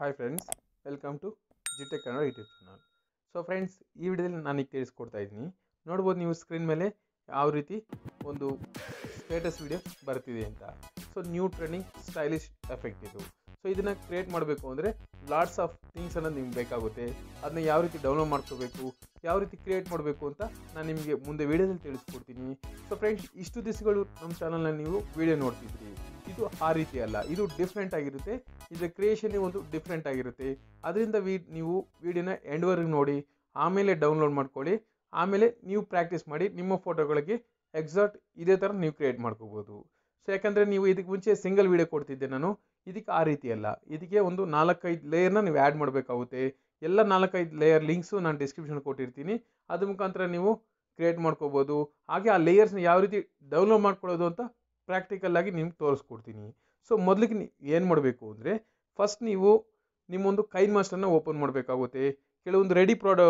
hi friends welcome to ಜಿಟೆಕ್ Kannada YouTube channel so friends ಈ ವಿಡಿಯೋದಲ್ಲಿ ನಾನು ಈಗ ತಿಳಿಸ್ಕೊಡ್ತಾ ಇದ್ದೀನಿ ನೋಡ್ಬೋದು ನೀವು ಸ್ಕ್ರೀನ್ ಮೇಲೆ ಯಾವ ರೀತಿ ಒಂದು ಸ್ಟೇಟಸ್ ವಿಡಿಯೋ ಬರ್ತಿದೆ ಅಂತ so new trending stylish effect ಇದು ಸೊ ಇದನ್ನು ಕ್ರಿಯೇಟ್ ಮಾಡಬೇಕು ಅಂದರೆ ಲಾಟ್ಸ್ ಆಫ್ ಥಿಂಗ್ಸ್ ಅನ್ನೋದು ನಿಮ್ಗೆ ಬೇಕಾಗುತ್ತೆ ಅದನ್ನ ಯಾವ ರೀತಿ ಡೌನ್ಲೋಡ್ ಮಾಡ್ಕೋಬೇಕು ಯಾವ ರೀತಿ ಕ್ರಿಯೇಟ್ ಮಾಡಬೇಕು ಅಂತ ನಾನು ನಿಮಗೆ ಮುಂದೆ ವೀಡಿಯೋದಲ್ಲಿ ತಿಳಿಸ್ಕೊಡ್ತೀನಿ ಸೊ ಫ್ರೆಂಡ್ಸ್ ಇಷ್ಟು ದಿವಸಗಳು ನಮ್ಮ ಚಾನಲ್ನ ನೀವು ವಿಡಿಯೋ ನೋಡ್ತಿದ್ರಿ ಇದು ಆ ರೀತಿ ಅಲ್ಲ ಇದು ಡಿಫ್ರೆಂಟ್ ಆಗಿರುತ್ತೆ ಇದರ ಕ್ರಿಯೇಷನ್ ಒಂದು ಡಿಫ್ರೆಂಟ್ ಆಗಿರುತ್ತೆ ಅದರಿಂದ ವಿ ನೀವು ವೀಡಿಯೋನ ಎಂಡ್ವರೆಗೆ ನೋಡಿ ಆಮೇಲೆ ಡೌನ್ಲೋಡ್ ಮಾಡ್ಕೊಳ್ಳಿ ಆಮೇಲೆ ನೀವು ಪ್ರಾಕ್ಟೀಸ್ ಮಾಡಿ ನಿಮ್ಮ ಫೋಟೋಗಳಿಗೆ ಎಕ್ಸಾಕ್ಟ್ ಇದೇ ಥರ ನೀವು ಕ್ರಿಯೇಟ್ ಮಾಡ್ಕೋಬೋದು ಸೊ ಯಾಕಂದರೆ ನೀವು ಇದಕ್ಕೆ ಮುಂಚೆ ಸಿಂಗಲ್ ವೀಡಿಯೋ ಕೊಡ್ತಿದ್ದೆ ನಾನು ಇದಕ್ಕೆ ಆ ರೀತಿ ಅಲ್ಲ ಇದಕ್ಕೆ ಒಂದು ನಾಲ್ಕೈದು ಲೇಯರ್ನ ನೀವು ಆ್ಯಡ್ ಮಾಡಬೇಕಾಗುತ್ತೆ ಎಲ್ಲ ನಾಲ್ಕೈದು ಲೇಯರ್ ಲಿಂಕ್ಸು ನಾನು ಡಿಸ್ಕ್ರಿಪ್ಷನ್ ಕೊಟ್ಟಿರ್ತೀನಿ ಅದ ಮುಖಾಂತರ ನೀವು ಕ್ರಿಯೇಟ್ ಮಾಡ್ಕೋಬೋದು ಹಾಗೆ ಆ ಲೇಯರ್ಸ್ನ ಯಾವ ರೀತಿ ಡೌನ್ಲೋಡ್ ಮಾಡ್ಕೊಳ್ಳೋದು ಅಂತ ಆಗಿ ನಿಮ್ಗೆ ತೋರಿಸ್ಕೊಡ್ತೀನಿ ಸೊ ಮೊದಲಿಗೆ ಏನು ಮಾಡಬೇಕು ಅಂದರೆ ಫಸ್ಟ್ ನೀವು ನಿಮ್ಮೊಂದು ಕೈನ್ ಮಾಸ್ಟರ್ನ ಓಪನ್ ಮಾಡಬೇಕಾಗುತ್ತೆ ಕೆಲವೊಂದು ರೆಡಿ ಪ್ರಾಡೋ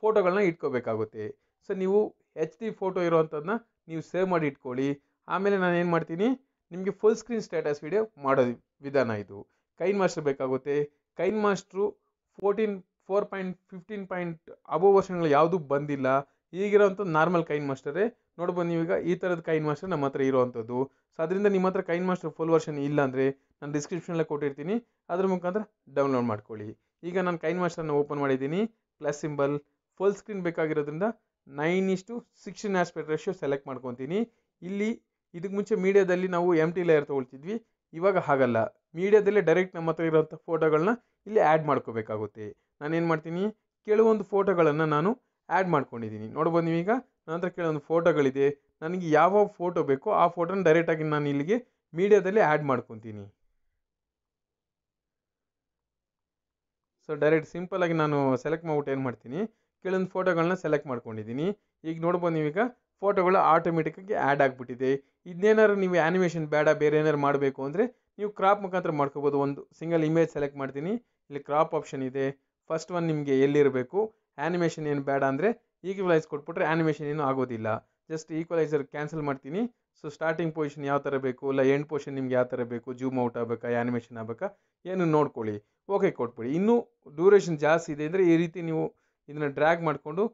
ಫೋಟೋಗಳನ್ನ ಇಟ್ಕೋಬೇಕಾಗುತ್ತೆ ಸೊ ನೀವು ಹೆಚ್ ಡಿ ಫೋಟೋ ಇರೋವಂಥದ್ದನ್ನ ನೀವು ಸೇವ್ ಮಾಡಿ ಇಟ್ಕೊಳ್ಳಿ ಆಮೇಲೆ ನಾನು ಏನು ಮಾಡ್ತೀನಿ ನಿಮಗೆ ಫುಲ್ ಸ್ಕ್ರೀನ್ ಸ್ಟೇಟಸ್ ವಿಡಿಯೋ ಮಾಡೋ ವಿಧಾನ ಇದು ಕೈನ್ ಮಾಸ್ಟರ್ ಬೇಕಾಗುತ್ತೆ KineMaster fourteen four point fifteen point above ವರ್ಷನ್ಗಳು ಯಾವುದೂ ಬಂದಿಲ್ಲ ಈಗಿರೋಂಥ ನಾರ್ಮಲ್ ಕೈನ್ ಮಾಸ್ಟರೇ ನೋಡ್ಬೋದು ನೀವೀಗ ಈ ಥರದ ಕೈನ್ ಮಾಸ್ಟರ್ ನಮ್ಮ ಹತ್ರ ಇರೋವಂಥದ್ದು ಸೊ ಅದರಿಂದ ನಿಮ್ಮ ಹತ್ರ ಕೈನ್ ಮಾಸ್ಟರ್ ಫುಲ್ ವರ್ಷನ್ ಇಲ್ಲ ಅಂದರೆ ನಾನು ಡಿಸ್ಕ್ರಿಪ್ಷನಲ್ಲೇ ಕೊಟ್ಟಿರ್ತೀನಿ ಅದ್ರ ಮುಖಾಂತರ ಡೌನ್ಲೋಡ್ ಮಾಡ್ಕೊಳ್ಳಿ ಈಗ ನಾನು ಕೈನ್ ಮಾಸ್ಟರ್ನ ಓಪನ್ ಮಾಡಿದ್ದೀನಿ ಪ್ಲಸ್ ಸಿಂಬಲ್ ಫುಲ್ ಸ್ಕ್ರೀನ್ ಬೇಕಾಗಿರೋದ್ರಿಂದ ನೈನ್ ಇಷ್ಟು ಸಿಕ್ಸ್ಟೀನ್ ಆಸ್ಪೆಕ್ಟ್ ರೇಷ್ಯೋ ಸೆಲೆಕ್ಟ್ ಮಾಡ್ಕೊತೀನಿ ಇಲ್ಲಿ ಇದಕ್ಕೆ ಮುಂಚೆ ಮೀಡಿಯಾದಲ್ಲಿ ನಾವು ಎಮ್ ಟಿ ಲೇಯರ್ ತೊಗೊಳ್ತಿದ್ವಿ ಇವಾಗ ಹಾಗಲ್ಲ ಮೀಡಿಯಾದಲ್ಲೇ ಡೈರೆಕ್ಟ್ ನಮ್ಮ ಹತ್ರ ಇರೋಂಥ ಫೋಟೋಗಳನ್ನ ಇಲ್ಲಿ ಆ್ಯಡ್ ಮಾಡ್ಕೋಬೇಕಾಗುತ್ತೆ ನಾನೇನು ಮಾಡ್ತೀನಿ ಕೆಲವೊಂದು ಫೋಟೋಗಳನ್ನು ನಾನು ಆ್ಯಡ್ ಮಾಡ್ಕೊಂಡಿದ್ದೀನಿ ನೋಡ್ಬೋದು ನೀವೀಗ ನನ್ನ ಹತ್ರ ಕೆಲವೊಂದು ಫೋಟೋಗಳಿದೆ ನನಗೆ ಯಾವ ಫೋಟೋ ಬೇಕೋ ಆ ಫೋಟೋನ ಡೈರೆಕ್ಟಾಗಿ ನಾನು ಇಲ್ಲಿಗೆ ಮೀಡಿಯಾದಲ್ಲಿ ಆ್ಯಡ್ ಮಾಡ್ಕೊತೀನಿ ಸೊ ಡೈರೆಕ್ಟ್ ಸಿಂಪಲಾಗಿ ನಾನು ಸೆಲೆಕ್ಟ್ ಮಾಡ್ಬಿಟ್ಟು ಏನು ಮಾಡ್ತೀನಿ ಕೆಲವೊಂದು ಫೋಟೋಗಳನ್ನ ಸೆಲೆಕ್ಟ್ ಮಾಡ್ಕೊಂಡಿದ್ದೀನಿ ಈಗ ನೋಡ್ಬೋದು ನೀವೀಗ ಫೋಟೋಗಳು ಆಟೋಮೆಟಿಕ್ಕಾಗಿ ಆ್ಯಡ್ ಆಗಿಬಿಟ್ಟಿದೆ ಇದನ್ನೇನಾದ್ರು ನೀವು ಆ್ಯನಿಮೇಷನ್ ಬೇಡ ಬೇರೆ ಏನಾದ್ರು ಮಾಡಬೇಕು ಅಂದರೆ ನೀವು ಕ್ರಾಪ್ ಮುಖಾಂತರ ಮಾಡ್ಕೋಬೋದು ಒಂದು ಸಿಂಗಲ್ ಇಮೇಜ್ ಸೆಲೆಕ್ಟ್ ಮಾಡ್ತೀನಿ ಇಲ್ಲಿ ಕ್ರಾಪ್ ಆಪ್ಷನ್ ಇದೆ ಫಸ್ಟ್ ಒನ್ ನಿಮಗೆ ಎಲ್ಲಿರಬೇಕು ಆ್ಯನಿಮೇಷನ್ ಏನು ಬೇಡ ಅಂದರೆ ಈಕ್ವಲೈಸ್ ಕೊಟ್ಬಿಟ್ರೆ ಆ್ಯನಿಮೇಷನ್ ಏನು ಆಗೋದಿಲ್ಲ ಜಸ್ಟ್ ಈಕ್ವಲೈಸರ್ ಕ್ಯಾನ್ಸಲ್ ಮಾಡ್ತೀನಿ ಸೊ ಸ್ಟಾರ್ಟಿಂಗ್ ಪೊಸಿಷನ್ ಯಾವ ಥರ ಬೇಕು ಇಲ್ಲ ಎಂಡ್ ಪೊಸಿಷನ್ ನಿಮ್ಗೆ ಯಾವ ಥರ ಬೇಕು ಜೂಮ್ ಔಟ್ ಆಗಬೇಕಾ ಆ್ಯನಿಮೇಷನ್ ಆಗಬೇಕಾ ಏನು ನೋಡ್ಕೊಳ್ಳಿ ಓಕೆ ಕೊಟ್ಬಿಡಿ ಇನ್ನೂ ಡ್ಯೂರೇಷನ್ ಜಾಸ್ತಿ ಇದೆ ಅಂದರೆ ಈ ರೀತಿ ನೀವು ಇದನ್ನು ಡ್ರ್ಯಾಗ್ ಮಾಡಿಕೊಂಡು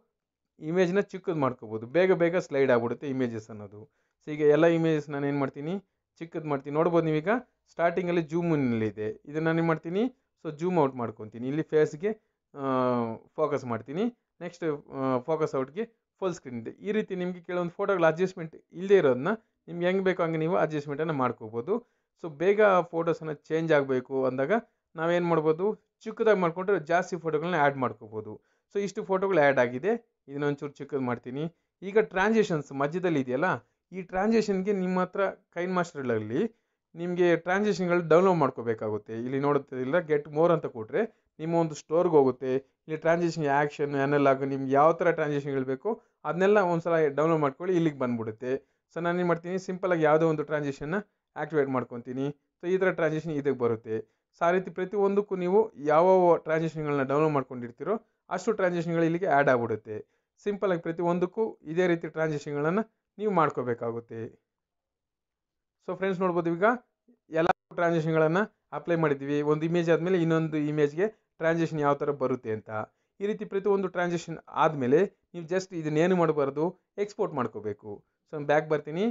ಇಮೇಜ್ನ ಚಿಕ್ಕದು ಮಾಡ್ಕೋಬೋದು ಬೇಗ ಬೇಗ ಸ್ಲೈಡ್ ಆಗಿಬಿಡುತ್ತೆ ಇಮೇಜಸ್ ಅನ್ನೋದು ಸೊ ಈಗ ಎಲ್ಲ ಇಮೇಜಸ್ ನಾನು ಏನು ಮಾಡ್ತೀನಿ ಚಿಕ್ಕದು ಮಾಡ್ತೀನಿ ನೋಡ್ಬೋದು ನೀವೀಗ ಸ್ಟಾರ್ಟಿಂಗಲ್ಲಿ ಜೂಮ್ನಲ್ಲಿದೆ ಇದನ್ನು ನಾನು ಏನು ಮಾಡ್ತೀನಿ ಸೊ ಜೂಮ್ ಔಟ್ ಮಾಡ್ಕೊತೀನಿ ಇಲ್ಲಿ ಫೇಸ್ಗೆ ಫೋಕಸ್ ಮಾಡ್ತೀನಿ ನೆಕ್ಸ್ಟ್ ಫೋಕಸ್ ಔಟ್ಗೆ ಫುಲ್ ಸ್ಕ್ರೀನ್ ಇದೆ ಈ ರೀತಿ ನಿಮಗೆ ಕೆಲವೊಂದು ಫೋಟೋಗಳು ಅಡ್ಜಸ್ಟ್ಮೆಂಟ್ ಇಲ್ಲದೆ ಇರೋದನ್ನ ನಿಮ್ಗೆ ಹೆಂಗೆ ಬೇಕೋ ಹಂಗೆ ನೀವು ಅಡ್ಜಸ್ಟ್ಮೆಂಟನ್ನು ಮಾಡ್ಕೋಬೋದು ಸೊ ಬೇಗ ಫೋಟೋಸನ್ನು ಚೇಂಜ್ ಆಗಬೇಕು ಅಂದಾಗ ನಾವೇನು ಮಾಡ್ಬೋದು ಚಿಕ್ಕದಾಗಿ ಮಾಡಿಕೊಂಡ್ರೆ ಜಾಸ್ತಿ ಫೋಟೋಗಳನ್ನ ಆ್ಯಡ್ ಮಾಡ್ಕೋಬೋದು ಸೊ ಇಷ್ಟು ಫೋಟೋಗಳು ಆ್ಯಡ್ ಆಗಿದೆ ಇದನ್ನೊಂಚೂರು ಚಿಕ್ಕದು ಮಾಡ್ತೀನಿ ಈಗ ಟ್ರಾನ್ಸಾಕ್ಷನ್ಸ್ ಮಧ್ಯದಲ್ಲಿ ಇದೆಯಲ್ಲ ಈ ಟ್ರಾನ್ಸಾಕ್ಷನ್ಗೆ ನಿಮ್ಮ ಹತ್ರ ಕೈನ್ ಮಾಸ್ಟರ್ಗಳಲ್ಲಿ ನಿಮಗೆ ಟ್ರಾನ್ಸಾಕ್ಷನ್ಗಳು ಡೌನ್ಲೋಡ್ ಮಾಡ್ಕೋಬೇಕಾಗುತ್ತೆ ಇಲ್ಲಿ ನೋಡುತ್ತಿಲ್ಲ ಗೆಟ್ ಮೋರ್ ಅಂತ ಕೊಟ್ಟರೆ ನಿಮ್ಮ ಒಂದು ಸ್ಟೋರ್ಗೆ ಹೋಗುತ್ತೆ ಇಲ್ಲಿ ಟ್ರಾನ್ಸಾಕ್ಷನ್ ಆ್ಯಕ್ಷನ್ ಆಗು ನಿಮ್ಗೆ ಯಾವ ಥರ ಟ್ರಾನ್ಸಾಕ್ಷನ್ಗಳು ಬೇಕು ಅದನ್ನೆಲ್ಲ ಒಂದ್ಸಲ ಡೌನ್ಲೋಡ್ ಮಾಡ್ಕೊಳ್ಳಿ ಇಲ್ಲಿಗೆ ಬಂದುಬಿಡುತ್ತೆ ಸೊ ನಾನು ಏನು ಮಾಡ್ತೀನಿ ಸಿಂಪಲಾಗಿ ಯಾವುದೇ ಒಂದು ಟ್ರಾನ್ಸಾಕ್ಷನ್ನ ಆ್ಯಕ್ಟಿವೇಟ್ ಮಾಡ್ಕೊತೀನಿ ಸೊ ಈ ಥರ ಟ್ರಾನ್ಸಾಕ್ಷನ್ ಇದಕ್ಕೆ ಬರುತ್ತೆ ಸೊ ಆ ರೀತಿ ಒಂದಕ್ಕೂ ನೀವು ಯಾವ ಟ್ರಾನ್ಸಾಕ್ಷನ್ಗಳನ್ನ ಡೌನ್ಲೋಡ್ ಮಾಡ್ಕೊಂಡಿರ್ತೀರೋ ಅಷ್ಟು ಟ್ರಾನ್ಸಾಕ್ಷನ್ಗಳು ಇಲ್ಲಿಗೆ ಆ್ಯಡ್ ಆಗಿಬಿಡುತ್ತೆ ಸಿಂಪಲಾಗಿ ಪ್ರತಿಯೊಂದಕ್ಕೂ ಇದೇ ರೀತಿ ಟ್ರಾನ್ಸಾಕ್ಷನ್ಗಳನ್ನು ನೀವು ಮಾಡ್ಕೋಬೇಕಾಗುತ್ತೆ ಸೊ ಫ್ರೆಂಡ್ಸ್ ನೋಡ್ಬೋದು ಈಗ ಎಲ್ಲ ಟ್ರಾನ್ಸಾಕ್ಷನ್ಗಳನ್ನು ಅಪ್ಲೈ ಮಾಡಿದ್ದೀವಿ ಒಂದು ಇಮೇಜ್ ಆದಮೇಲೆ ಇನ್ನೊಂದು ಇಮೇಜ್ಗೆ ಟ್ರಾನ್ಸಾಕ್ಷನ್ ಯಾವ ಥರ ಬರುತ್ತೆ ಅಂತ ಈ ರೀತಿ ಪ್ರತಿಯೊಂದು ಟ್ರಾನ್ಸಾಕ್ಷನ್ ಆದಮೇಲೆ ನೀವು ಜಸ್ಟ್ ಇದನ್ನೇನು ಮಾಡಬಾರ್ದು ಎಕ್ಸ್ಪೋರ್ಟ್ ಮಾಡ್ಕೋಬೇಕು ಸೊ ನಾನು ಬ್ಯಾಕ್ ಬರ್ತೀನಿ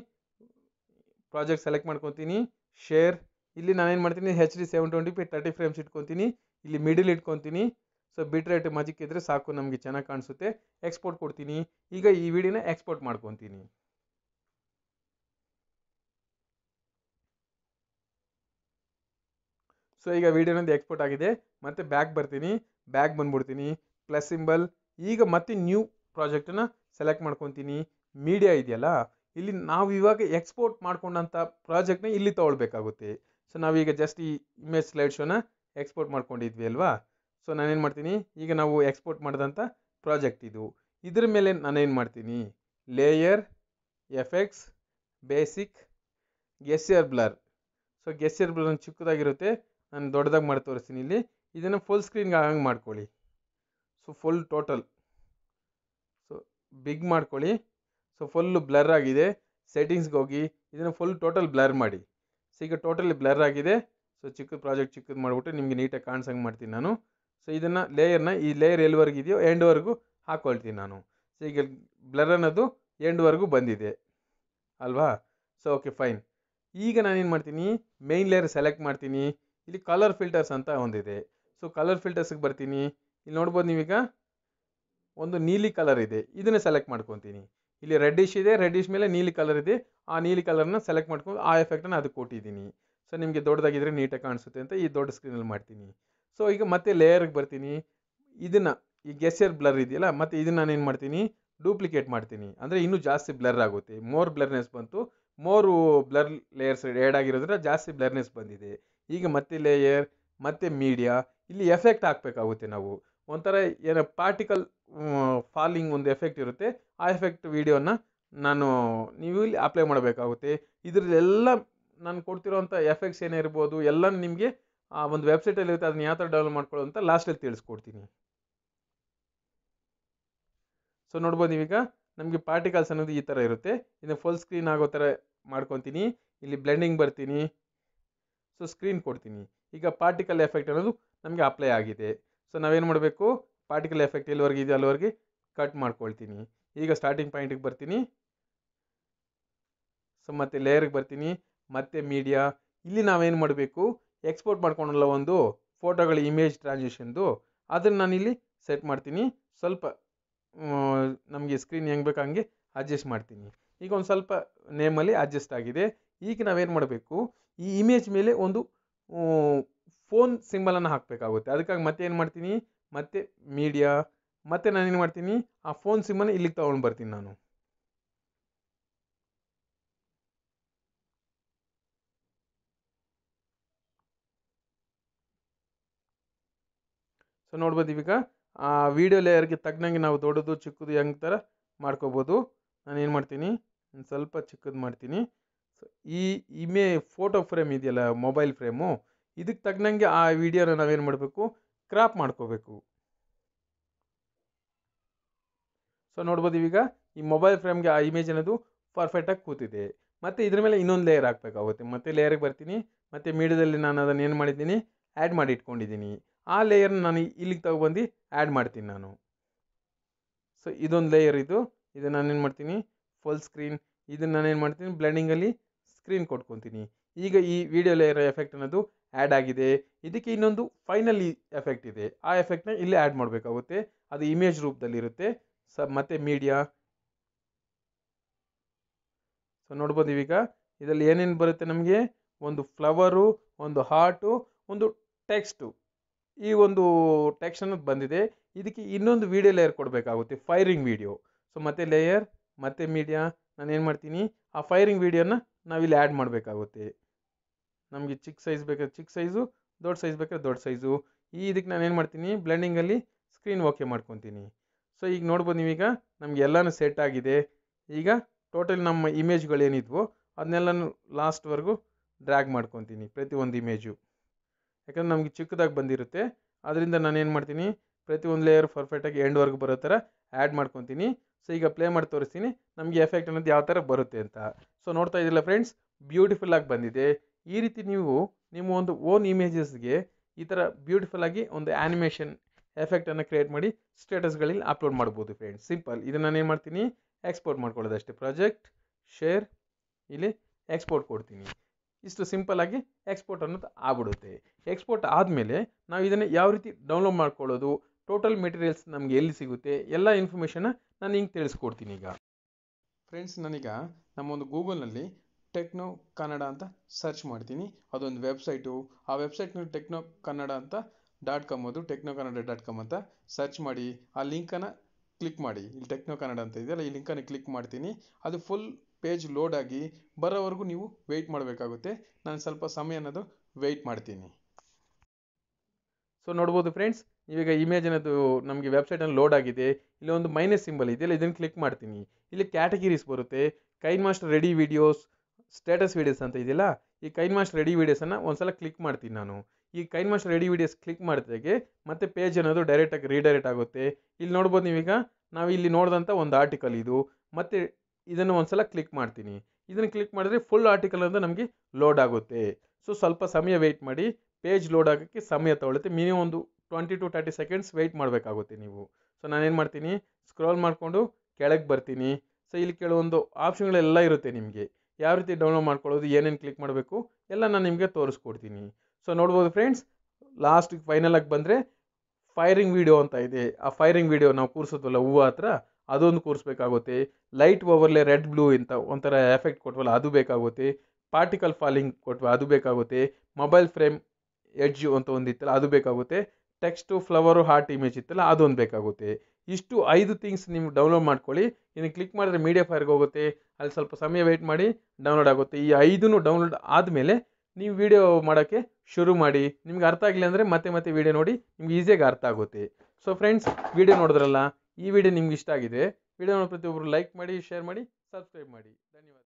ಪ್ರಾಜೆಕ್ಟ್ ಸೆಲೆಕ್ಟ್ ಮಾಡ್ಕೊತೀನಿ ಶೇರ್ ಇಲ್ಲಿ ನಾನೇನು ಮಾಡ್ತೀನಿ H D seven twenty P thirty frames ಇಟ್ಕೊತೀನಿ ಇಲ್ಲಿ ಮಿಡಿಲ್ ಇಟ್ಕೊತೀನಿ ಸೊ ಬಿಟ್ರೇಟ್ ರೇಟ್ ಮಜಿಕ್ ಇದ್ದರೆ ಸಾಕು ನಮಗೆ ಚೆನ್ನಾಗಿ ಕಾಣಿಸುತ್ತೆ ಎಕ್ಸ್ಪೋರ್ಟ್ ಕೊಡ್ತೀನಿ ಈಗ ಈ ವಿಡಿಯೋನ ಎಕ್ಸ್ಪೋರ್ಟ್ ಮಾಡ್ಕೊತೀನಿ ಸೊ ಈಗ ವೀಡಿಯೋನೊಂದು ಎಕ್ಸ್ಪೋರ್ಟ್ ಆಗಿದೆ ಮತ್ತೆ ಬ್ಯಾಕ್ ಬರ್ತೀನಿ ಬ್ಯಾಕ್ ಬಂದ್ಬಿಡ್ತೀನಿ ಪ್ಲಸ್ ಸಿಂಬಲ್ ಈಗ ಮತ್ತೆ ನ್ಯೂ ಪ್ರಾಜೆಕ್ಟನ್ನು ಸೆಲೆಕ್ಟ್ ಮಾಡ್ಕೊತೀನಿ ಮೀಡಿಯಾ ಇದೆಯಲ್ಲ ಇಲ್ಲಿ ನಾವು ಇವಾಗ ಎಕ್ಸ್ಪೋರ್ಟ್ ಮಾಡ್ಕೊಂಡಂಥ ಪ್ರಾಜೆಕ್ಟ್ನ ಇಲ್ಲಿ ತೊಗೊಳ್ಬೇಕಾಗುತ್ತೆ ಸೊ ನಾವೀಗ ಜಸ್ಟ್ ಈ ಇಮೇಜ್ ಸ್ಲೈಡ್ ಶೋನ ಎಕ್ಸ್ಪೋರ್ಟ್ ಮಾಡ್ಕೊಂಡಿದ್ವಿ ಅಲ್ವಾ ಸೊ ನಾನೇನು ಮಾಡ್ತೀನಿ ಈಗ ನಾವು ಎಕ್ಸ್ಪೋರ್ಟ್ ಮಾಡಿದಂಥ ಪ್ರಾಜೆಕ್ಟ್ ಇದು ಇದ್ರ ಮೇಲೆ ನಾನೇನು ಮಾಡ್ತೀನಿ layer effects basic Gaussian blur so Gaussian blur ಚಿಕ್ಕದಾಗಿರುತ್ತೆ ನಾನು ದೊಡ್ಡದಾಗಿ ಮಾಡಿ ತೋರಿಸ್ತೀನಿ ಇಲ್ಲಿ ಇದನ್ನು ಫುಲ್ ಸ್ಕ್ರೀನ್ಗೆ ಆಗಂಗೆ ಮಾಡ್ಕೊಳ್ಳಿ so full total so big ಮಾಡ್ಕೊಳ್ಳಿ ಸೊ ಫುಲ್ಲು ಬ್ಲರ್ ಆಗಿದೆ ಸೆಟ್ಟಿಂಗ್ಸ್ಗೆ ಹೋಗಿ ಇದನ್ನು ಫುಲ್ ಟೋಟಲ್ ಬ್ಲರ್ ಮಾಡಿ ಸೊ ಈಗ ಟೋಟಲಿ ಬ್ಲರ್ ಆಗಿದೆ ಸೊ ಚಿಕ್ಕದು ಪ್ರಾಜೆಕ್ಟ್ ಚಿಕ್ಕದು ಮಾಡಿಬಿಟ್ಟು ನಿಮಗೆ ನೀಟಾಗಿ ಕಾಣಿಸಂಗೆ ಮಾಡ್ತೀನಿ ನಾನು ಸೊ ಇದನ್ನು ಲೇಯರ್ನ ಈ ಲೇಯರ್ ಎಲ್ಲಿವರೆಗೂ ಇದೆಯೋ ಎಂಡ್ವರೆಗೂ ಹಾಕ್ಕೊಳ್ತೀನಿ ನಾನು ಸೊ ಈಗ ಬ್ಲರ್ ಅನ್ನೋದು ಎಂಡ್ವರೆಗೂ ಬಂದಿದೆ ಅಲ್ವಾ ಸೊ ಓಕೆ ಫೈನ್ ಈಗ ನಾನೇನು ಮಾಡ್ತೀನಿ ಮೇಯ್ನ್ ಲೇಯರ್ ಸೆಲೆಕ್ಟ್ ಮಾಡ್ತೀನಿ ಇಲ್ಲಿ ಕಲರ್ ಫಿಲ್ಟರ್ಸ್ ಅಂತ ಒಂದಿದೆ ಸೊ ಕಲರ್ ಫಿಲ್ಟರ್ಸ್ಗೆ ಬರ್ತೀನಿ ಇಲ್ಲಿ ನೋಡ್ಬೋದು ನೀವೀಗ ಒಂದು ನೀಲಿ ಕಲರ್ ಇದೆ ಇದನ್ನ ಸೆಲೆಕ್ಟ್ ಮಾಡ್ಕೊತೀನಿ ಇಲ್ಲಿ ರೆಡ್ಡಿಶ್ ಇದೆ ರೆಡ್ಡಿಶ್ ಮೇಲೆ ನೀಲಿ ಕಲರ್ ಇದೆ ಆ ನೀಲಿ ಕಲರ್ನ ಸೆಲೆಕ್ಟ್ ಮಾಡ್ಕೊಂಡು ಆ ಎಫೆಕ್ಟನ್ನು ಅದಕ್ಕೆ ಕೊಟ್ಟಿದ್ದೀನಿ ಸೊ ನಿಮಗೆ ದೊಡ್ಡದಾಗಿದ್ದರೆ ನೀಟಾಗಿ ಕಾಣಿಸುತ್ತೆ ಅಂತ ಈ ದೊಡ್ಡ ಸ್ಕ್ರೀನಲ್ಲಿ ಮಾಡ್ತೀನಿ ಸೊ ಈಗ ಮತ್ತೆ ಲೇಯರ್ಗೆ ಬರ್ತೀನಿ ಇದನ್ನು ಈ ಗೆಸರ್ ಬ್ಲರ್ ಇದೆಯಲ್ಲ ಮತ್ತು ಇದನ್ನು ಏನು ಮಾಡ್ತೀನಿ ಡೂಪ್ಲಿಕೇಟ್ ಮಾಡ್ತೀನಿ ಅಂದರೆ ಇನ್ನೂ ಜಾಸ್ತಿ ಬ್ಲರ್ ಆಗುತ್ತೆ ಮೋರ್ ಬ್ಲರ್ನೆಸ್ ಬಂತು ಮೋರು ಬ್ಲರ್ ಲೇಯರ್ಸ್ ಆ್ಯಡ್ ಜಾಸ್ತಿ ಬ್ಲರ್ನೆಸ್ ಬಂದಿದೆ ಈಗ ಮತ್ತೆ ಲೇಯರ್ ಮತ್ತೆ ಮೀಡಿಯಾ ಇಲ್ಲಿ ಎಫೆಕ್ಟ್ ಹಾಕಬೇಕಾಗುತ್ತೆ ನಾವು ಒಂಥರ ಏನೋ ಪಾರ್ಟಿಕಲ್ ಫಾಲಿಂಗ್ ಒಂದು ಎಫೆಕ್ಟ್ ಇರುತ್ತೆ ಆ ಎಫೆಕ್ಟ್ ವೀಡಿಯೋನ ನಾನು ನೀವು ಇಲ್ಲಿ ಅಪ್ಲೈ ಮಾಡಬೇಕಾಗುತ್ತೆ ಇದರಲ್ಲೆಲ್ಲ ನಾನು ಕೊಡ್ತಿರೋಂಥ ಎಫೆಕ್ಟ್ಸ್ ಇರ್ಬೋದು ಎಲ್ಲ ನಿಮಗೆ ಆ ಒಂದು ವೆಬ್ಸೈಟಲ್ಲಿ ಇರುತ್ತೆ ಅದನ್ನ ಯಾವ ಥರ ಡೌನ್ಲೋಡ್ ಮಾಡ್ಕೊಳ್ಳೋ ಅಂತ ಲಾಸ್ಟಲ್ಲಿ ತಿಳಿಸ್ಕೊಡ್ತೀನಿ ಸೊ ನೋಡ್ಬೋದು ನೀವೀಗ ನಮಗೆ ಪಾರ್ಟಿಕಲ್ಸ್ ಅನ್ನೋದು ಈ ಥರ ಇರುತ್ತೆ ಇನ್ನು ಫುಲ್ ಸ್ಕ್ರೀನ್ ಆಗೋ ಥರ ಮಾಡ್ಕೊತೀನಿ ಇಲ್ಲಿ ಬ್ಲೆಂಡಿಂಗ್ ಬರ್ತೀನಿ ಸೊ ಸ್ಕ್ರೀನ್ ಕೊಡ್ತೀನಿ ಈಗ ಪಾರ್ಟಿಕಲ್ ಎಫೆಕ್ಟ್ ಅನ್ನೋದು ನಮಗೆ ಅಪ್ಲೈ ಆಗಿದೆ ಸೊ ನಾವೇನು ಮಾಡಬೇಕು ಪಾರ್ಟಿಕಲ್ ಎಫೆಕ್ಟ್ ಎಲ್ಲಿವರೆಗೆ ಇದೆ ಅಲ್ಲಿವರೆಗೆ ಕಟ್ ಮಾಡ್ಕೊಳ್ತೀನಿ ಈಗ ಸ್ಟಾರ್ಟಿಂಗ್ ಪಾಯಿಂಟಿಗೆ ಬರ್ತೀನಿ ಸೊ ಮತ್ತು ಲೇಯರ್ಗೆ ಬರ್ತೀನಿ ಮತ್ತು ಮೀಡಿಯಾ ಇಲ್ಲಿ ನಾವೇನು ಮಾಡಬೇಕು ಎಕ್ಸ್ಪೋರ್ಟ್ ಮಾಡ್ಕೊಂಡಲ್ಲ ಒಂದು ಫೋಟೋಗಳ ಇಮೇಜ್ ಟ್ರಾನ್ಸಿಷನ್ದು ಅದನ್ನು ನಾನಿಲ್ಲಿ ಸೆಟ್ ಮಾಡ್ತೀನಿ ಸ್ವಲ್ಪ ನಮಗೆ ಸ್ಕ್ರೀನ್ ಹೆಂಗೆ ಬೇಕು ಹಂಗೆ ಅಡ್ಜಸ್ಟ್ ಮಾಡ್ತೀನಿ ಈಗ ಒಂದು ಸ್ವಲ್ಪ ನೇಮಲ್ಲಿ ಅಡ್ಜಸ್ಟ್ ಆಗಿದೆ ಈಗ ನಾವೇನು ಮಾಡಬೇಕು ಈ ಇಮೇಜ್ ಮೇಲೆ ಒಂದು ಫೋನ್ ಸಿಂಬಲನ್ನು ಹಾಕಬೇಕಾಗುತ್ತೆ ಅದಕ್ಕಾಗಿ ಮತ್ತೆ ಏನು ಮಾಡ್ತೀನಿ ಮತ್ತೆ ಮೀಡಿಯಾ ಮತ್ತೆ ನಾನೇನು ಮಾಡ್ತೀನಿ ಆ ಫೋನ್ ಸಿಂಬಲ್ನ ಇಲ್ಲಿಗೆ ತೊಗೊಂಡು ಬರ್ತೀನಿ ನಾನು ಸೊ ನೋಡ್ಬೋದು ಇವೀಗ ಆ ವಿಡಿಯೋ ಲೇಯರ್ಗೆ ತಕ್ಕನಂಗೆ ನಾವು ದೊಡ್ಡದು ಚಿಕ್ಕದು ಹೆಂಗ್ ಥರ ಮಾಡ್ಕೋಬೋದು ನಾನು ಏನು ಮಾಡ್ತೀನಿ ಸ್ವಲ್ಪ ಚಿಕ್ಕದು ಮಾಡ್ತೀನಿ ಈ ಇಮೇ ಫೋಟೋ ಫ್ರೇಮ್ ಇದೆಯಲ್ಲ ಮೊಬೈಲ್ ಫ್ರೇಮು ಇದಕ್ಕೆ ತಕ್ಕನಂಗೆ ಆ ವಿಡಿಯೋನ ನಾವೇನು ಮಾಡಬೇಕು ಕ್ರಾಪ್ ಮಾಡ್ಕೋಬೇಕು ಸೊ ನೋಡ್ಬೋದು ಈಗ ಈ ಮೊಬೈಲ್ ಫ್ರೇಮ್ಗೆ ಆ ಇಮೇಜ್ ಅನ್ನೋದು ಪರ್ಫೆಕ್ಟಾಗಿ ಕೂತಿದೆ ಮತ್ತು ಇದ್ರ ಮೇಲೆ ಇನ್ನೊಂದು ಲೇಯರ್ ಹಾಕ್ಬೇಕಾಗುತ್ತೆ ಮತ್ತೆ ಲೇಯರ್ಗೆ ಬರ್ತೀನಿ ಮತ್ತು ಮೀಡಿಯಾದಲ್ಲಿ ನಾನು ಅದನ್ನು ಏನು ಮಾಡಿದ್ದೀನಿ ಆ್ಯಡ್ ಮಾಡಿ ಇಟ್ಕೊಂಡಿದ್ದೀನಿ ಆ ಲೇಯರ್ನ ನಾನು ಇಲ್ಲಿಗೆ ತಗೊಬಂದು ಆ್ಯಡ್ ಮಾಡ್ತೀನಿ ನಾನು ಸೊ ಇದೊಂದು ಲೇಯರ್ ಇದು ಇದನ್ನು ಏನು ಮಾಡ್ತೀನಿ ಫುಲ್ ಸ್ಕ್ರೀನ್ ಇದನ್ನು ಏನು ಮಾಡ್ತೀನಿ ಬ್ಲೆಂಡಿಂಗಲ್ಲಿ ಸ್ಕ್ರೀನ್ ಕೊಟ್ಕೊತೀನಿ ಈಗ ಈ ವಿಡಿಯೋ ಲೇಯರ್ ಎಫೆಕ್ಟ್ ಅನ್ನೋದು ಆ್ಯಡ್ ಆಗಿದೆ ಇದಕ್ಕೆ ಇನ್ನೊಂದು ಫೈನಲಿ ಎಫೆಕ್ಟ್ ಇದೆ ಆ ಎಫೆಕ್ಟ್ನ ಇಲ್ಲಿ ಆ್ಯಡ್ ಮಾಡಬೇಕಾಗುತ್ತೆ ಅದು ಇಮೇಜ್ ರೂಪದಲ್ಲಿರುತ್ತೆ ಸ ಮತ್ತು ಮೀಡಿಯಾ ಸೊ ನೋಡ್ಬೋದು ಈಗ ಇದರಲ್ಲಿ ಏನೇನು ಬರುತ್ತೆ ನಮಗೆ ಒಂದು ಫ್ಲವರು ಒಂದು ಹಾರ್ಟು ಒಂದು ಟೆಕ್ಸ್ಟು ಈ ಒಂದು ಟೆಕ್ಸ್ಟ್ ಅನ್ನೋದು ಬಂದಿದೆ ಇದಕ್ಕೆ ಇನ್ನೊಂದು ವಿಡಿಯೋ ಲೇಯರ್ ಕೊಡಬೇಕಾಗುತ್ತೆ ಫೈರಿಂಗ್ ವಿಡಿಯೋ ಸೊ ಮತ್ತೆ ಲೇಯರ್ ಮತ್ತೆ ಮೀಡಿಯಾ ನಾನು ಏನು ಮಾಡ್ತೀನಿ ಆ ಫೈರಿಂಗ್ ವಿಡಿಯೋನ ನಾವಿಲ್ಲಿ ಆ್ಯಡ್ ಮಾಡಬೇಕಾಗುತ್ತೆ ನಮಗೆ ಚಿಕ್ಕ ಸೈಜ್ ಬೇಕಾದ್ರೆ ಚಿಕ್ಕ ಸೈಜು ದೊಡ್ಡ ಸೈಜ್ ಬೇಕಾದ್ರೆ ದೊಡ್ಡ ಸೈಜು ಈ ಇದಕ್ಕೆ ನಾನು ಏನು ಮಾಡ್ತೀನಿ ಬ್ಲೆಂಡಿಂಗಲ್ಲಿ ಸ್ಕ್ರೀನ್ ಓಕೆ ಮಾಡ್ಕೊತೀನಿ ಸೊ ಈಗ ನೋಡ್ಬೋದು ನೀವೀಗ ನಮಗೆ ಎಲ್ಲನೂ ಸೆಟ್ ಆಗಿದೆ ಈಗ ಟೋಟಲ್ ನಮ್ಮ ಇಮೇಜ್ಗಳೇನಿದ್ವು ಅದನ್ನೆಲ್ಲನೂ ಲಾಸ್ಟ್ವರೆಗೂ ಡ್ರ್ಯಾಗ್ ಮಾಡ್ಕೊತೀನಿ ಪ್ರತಿಯೊಂದು ಇಮೇಜು ಯಾಕಂದ್ರೆ ನಮಗೆ ಚಿಕ್ಕದಾಗಿ ಬಂದಿರುತ್ತೆ ಅದರಿಂದ ನಾನು ಏನು ಮಾಡ್ತೀನಿ ಪ್ರತಿಯೊಂದು ಲೇಯರ್ ಪರ್ಫೆಕ್ಟಾಗಿ ಎಂಡ್ವರೆಗೂ ಬರೋ ಥರ ಆ್ಯಡ್ ಮಾಡ್ಕೊತೀನಿ ಸೊ ಈಗ ಪ್ಲೇ ಮಾಡಿ ತೋರಿಸ್ತೀನಿ ನಮಗೆ ಎಫೆಕ್ಟ್ ಅನ್ನೋದು ಯಾವ ಥರ ಬರುತ್ತೆ ಅಂತ ಸೊ ನೋಡ್ತಾ ಇದ್ದಿಲ್ಲ ಫ್ರೆಂಡ್ಸ್ ಬ್ಯೂಟಿಫುಲ್ಲಾಗಿ ಬಂದಿದೆ ಈ ರೀತಿ ನೀವು ನಿಮ್ಮ ಒಂದು ಓನ್ ಇಮೇಜಸ್ಗೆ ಈ ಥರ ಬ್ಯೂಟಿಫುಲ್ಲಾಗಿ ಒಂದು ಆ್ಯನಿಮೇಷನ್ ಎಫೆಕ್ಟನ್ನು ಕ್ರಿಯೇಟ್ ಮಾಡಿ ಸ್ಟೇಟಸ್ಗಳಲ್ಲಿ ಅಪ್ಲೋಡ್ ಮಾಡ್ಬೋದು ಫ್ರೆಂಡ್ಸ್ ಸಿಂಪಲ್ ಇದನ್ನು ನಾನು ಏನು ಮಾಡ್ತೀನಿ ಎಕ್ಸ್ಪೋರ್ಟ್ ಅಷ್ಟೇ ಪ್ರಾಜೆಕ್ಟ್ ಶೇರ್ ಇಲ್ಲಿ ಎಕ್ಸ್ಪೋರ್ಟ್ ಕೊಡ್ತೀನಿ ಇಷ್ಟು ಸಿಂಪಲ್ಲಾಗಿ ಎಕ್ಸ್ಪೋರ್ಟ್ ಅನ್ನೋದು ಆಗ್ಬಿಡುತ್ತೆ ಎಕ್ಸ್ಪೋರ್ಟ್ ಆದಮೇಲೆ ನಾವು ಇದನ್ನು ಯಾವ ರೀತಿ ಡೌನ್ಲೋಡ್ ಮಾಡ್ಕೊಳ್ಳೋದು ಟೋಟಲ್ ಮೆಟೀರಿಯಲ್ಸ್ ನಮಗೆ ಎಲ್ಲಿ ಸಿಗುತ್ತೆ ಎಲ್ಲ ಇನ್ಫಾರ್ಮೇಷನ್ನ ನಾನು ಹಿಂಗೆ ತಿಳಿಸ್ಕೊಡ್ತೀನಿ ಈಗ ಫ್ರೆಂಡ್ಸ್ ನಾನೀಗ ನಮ್ಮೊಂದು ಗೂಗಲ್ನಲ್ಲಿ ಟೆಕ್ನೋ ಕನ್ನಡ ಅಂತ ಸರ್ಚ್ ಮಾಡ್ತೀನಿ ಅದೊಂದು ವೆಬ್ಸೈಟು ಆ ವೆಬ್ಸೈಟ್ನಲ್ಲಿ ಟೆಕ್ನೋ ಕನ್ನಡ ಅಂತ ಡಾಟ್ ಕಾಮ್ ಅದು ಟೆಕ್ನೋ ಕನ್ನಡ ಡಾಟ್ ಕಾಮ್ ಅಂತ ಸರ್ಚ್ ಮಾಡಿ ಆ ಲಿಂಕನ್ನು ಕ್ಲಿಕ್ ಮಾಡಿ ಇಲ್ಲಿ ಟೆಕ್ನೋ ಕನ್ನಡ ಅಂತ ಇದೆಯಲ್ಲ ಈ ಲಿಂಕನ್ನು ಕ್ಲಿಕ್ ಮಾಡ್ತೀನಿ ಅದು ಫುಲ್ ಪೇಜ್ ಲೋಡ್ ಆಗಿ ಬರೋವರೆಗೂ ನೀವು ವೆಯ್ಟ್ ಮಾಡಬೇಕಾಗುತ್ತೆ ನಾನು ಸ್ವಲ್ಪ ಸಮಯ ಅನ್ನೋದು ವೆಯ್ಟ್ ಮಾಡ್ತೀನಿ ಸೊ ನೋಡ್ಬೋದು ಫ್ರೆಂಡ್ಸ್ ಇವಾಗ ಏನದು ನಮಗೆ ವೆಬ್ಸೈಟಲ್ಲಿ ಲೋಡ್ ಆಗಿದೆ ಇಲ್ಲಿ ಒಂದು ಮೈನಸ್ ಸಿಂಬಲ್ ಇದೆ ಇದೆಯಲ್ಲ ಇದನ್ನು ಕ್ಲಿಕ್ ಮಾಡ್ತೀನಿ ಇಲ್ಲಿ ಕ್ಯಾಟಗಿರೀಸ್ ಬರುತ್ತೆ KineMaster ready videos status videos ಅಂತ ಇದೆಯಲ್ಲ ಈ ಕೈನ್ ಮಾಸ್ಟರ್ ರೆಡಿ ವೀಡಿಯೋಸನ್ನು ಒಂದು ಸಲ ಕ್ಲಿಕ್ ಮಾಡ್ತೀನಿ ನಾನು ಈ KineMaster ready videos click ಮಾಡಿದಾಗೆ ಮತ್ತೆ ಪೇಜ್ ಅನ್ನೋದು ಡೈರೆಕ್ಟಾಗಿ ರೀಡೈರೆಕ್ಟ್ ಆಗುತ್ತೆ ಇಲ್ಲಿ ನೋಡ್ಬೋದು ನೀವೀಗ ನಾವು ಇಲ್ಲಿ ನೋಡಿದಂಥ ಒಂದು ಆರ್ಟಿಕಲ್ ಇದು ಮತ್ತು ಇದನ್ನು ಒಂದು ಸಲ ಕ್ಲಿಕ್ ಮಾಡ್ತೀನಿ ಇದನ್ನು ಕ್ಲಿಕ್ ಮಾಡಿದ್ರೆ ಫುಲ್ ಆರ್ಟಿಕಲ್ ಅಂತ ನಮಗೆ ಲೋಡ್ ಆಗುತ್ತೆ ಸೊ ಸ್ವಲ್ಪ ಸಮಯ ವೆಯ್ಟ್ ಮಾಡಿ ಪೇಜ್ ಲೋಡ್ ಆಗೋಕ್ಕೆ ಸಮಯ ತಗೊಳುತ್ತೆ ಮಿನಿಮಮ್ ಒಂದು twenty to thirty seconds wait ಮಾಡಬೇಕಾಗುತ್ತೆ ನೀವು ಸೊ ನಾನೇನು ಮಾಡ್ತೀನಿ ಸ್ಕ್ರೋಲ್ ಮಾಡಿಕೊಂಡು ಕೆಳಗೆ ಬರ್ತೀನಿ ಸೊ ಇಲ್ಲಿ ಕೆಲವೊಂದು ಆಪ್ಷನ್ಗಳೆಲ್ಲ ಇರುತ್ತೆ ನಿಮಗೆ ಯಾವ ರೀತಿ ಡೌನ್ಲೋಡ್ ಮಾಡ್ಕೊಳ್ಳೋದು ಏನೇನು ಕ್ಲಿಕ್ ಮಾಡಬೇಕು ಎಲ್ಲ ನಾನು ನಿಮಗೆ ತೋರಿಸ್ಕೊಡ್ತೀನಿ ಸೊ ನೋಡ್ಬೋದು ಫ್ರೆಂಡ್ಸ್ ಲಾಸ್ಟಿಗೆ ಫೈನಲಾಗಿ ಬಂದರೆ ಫೈರಿಂಗ್ ವೀಡಿಯೋ ಅಂತ ಇದೆ ಆ ಫೈರಿಂಗ್ ವಿಡಿಯೋ ನಾವು ಕೂರಿಸೋದಲ್ಲ ಹೂವು ಹತ್ರ ಅದೊಂದು ಕೂರಿಸ್ಬೇಕಾಗುತ್ತೆ ಲೈಟ್ ಓವರ್ಲೆ ರೆಡ್ ಬ್ಲೂ ಅಂತ ಒಂಥರ ಎಫೆಕ್ಟ್ ಕೊಟ್ವಲ್ಲ ಅದು ಬೇಕಾಗುತ್ತೆ ಪಾರ್ಟಿಕಲ್ ಫಾಲಿಂಗ್ ಕೊಟ್ವ ಅದು ಬೇಕಾಗುತ್ತೆ ಮೊಬೈಲ್ ಫ್ರೇಮ್ ಎಡ್ಜು ಅಂತ ಒಂದಿತ್ತಲ್ಲ ಅದು ಬೇಕಾಗುತ್ತೆ ಟೆಕ್ಸ್ಟು ಫ್ಲವರು ಹಾರ್ಟ್ ಇಮೇಜ್ ಇತ್ತಲ್ಲ ಅದೊಂದು ಬೇಕಾಗುತ್ತೆ ಇಷ್ಟು ಐದು ಥಿಂಗ್ಸ್ ನೀವು ಡೌನ್ಲೋಡ್ ಮಾಡ್ಕೊಳ್ಳಿ ಇನ್ನು ಕ್ಲಿಕ್ ಮಾಡಿದ್ರೆ ಮೀಡಿಯಾ ಫೈರ್ಗೆ ಹೋಗುತ್ತೆ ಅಲ್ಲಿ ಸ್ವಲ್ಪ ಸಮಯ ವೆಯ್ಟ್ ಮಾಡಿ ಡೌನ್ಲೋಡ್ ಆಗುತ್ತೆ ಈ ಐದೂ ಡೌನ್ಲೋಡ್ ಆದಮೇಲೆ ನೀವು ವಿಡಿಯೋ ಮಾಡೋಕ್ಕೆ ಶುರು ಮಾಡಿ ನಿಮ್ಗೆ ಅರ್ಥ ಆಗಲಿಲ್ಲ ಅಂದರೆ ಮತ್ತೆ ಮತ್ತೆ ವೀಡಿಯೋ ನೋಡಿ ನಿಮ್ಗೆ ಈಸಿಯಾಗಿ ಅರ್ಥ ಆಗುತ್ತೆ ಸೊ ಫ್ರೆಂಡ್ಸ್ ವೀಡಿಯೋ ನೋಡಿದ್ರಲ್ಲ ಈ ವಿಡಿಯೋ ನಿಮ್ಗೆ ಇಷ್ಟ ಆಗಿದೆ ನೋಡಿ ಪ್ರತಿಯೊಬ್ಬರು ಲೈಕ್ ಮಾಡಿ ಶೇರ್ ಮಾಡಿ ಸಬ್ಸ್ಕ್ರೈಬ್ ಮಾಡಿ ಧನ್ಯವಾದ